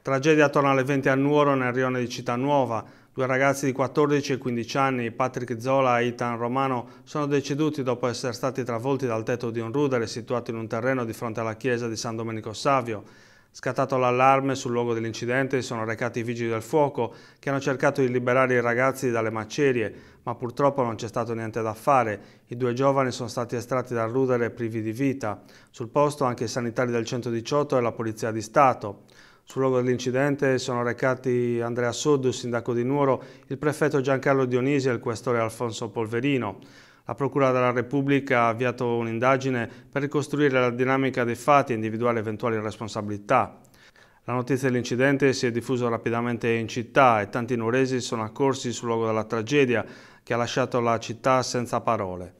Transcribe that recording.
Tragedia attorno alle 20 a Nuoro nel rione di Città Nuova. Due ragazzi di 14 e 15 anni, Patrick Zola e Itan Romano, sono deceduti dopo essere stati travolti dal tetto di un rudere situato in un terreno di fronte alla chiesa di San Domenico Savio. Scattato l'allarme sul luogo dell'incidente sono recati i vigili del fuoco che hanno cercato di liberare i ragazzi dalle macerie, ma purtroppo non c'è stato niente da fare. I due giovani sono stati estratti dal rudere privi di vita. Sul posto anche i sanitari del 118 e la Polizia di Stato. Sul luogo dell'incidente sono recati Andrea Soddu, sindaco di Nuoro, il prefetto Giancarlo Dionisi e il questore Alfonso Polverino. La Procura della Repubblica ha avviato un'indagine per ricostruire la dinamica dei fatti e individuare eventuali responsabilità. La notizia dell'incidente si è diffusa rapidamente in città e tanti nuoresi sono accorsi sul luogo della tragedia che ha lasciato la città senza parole.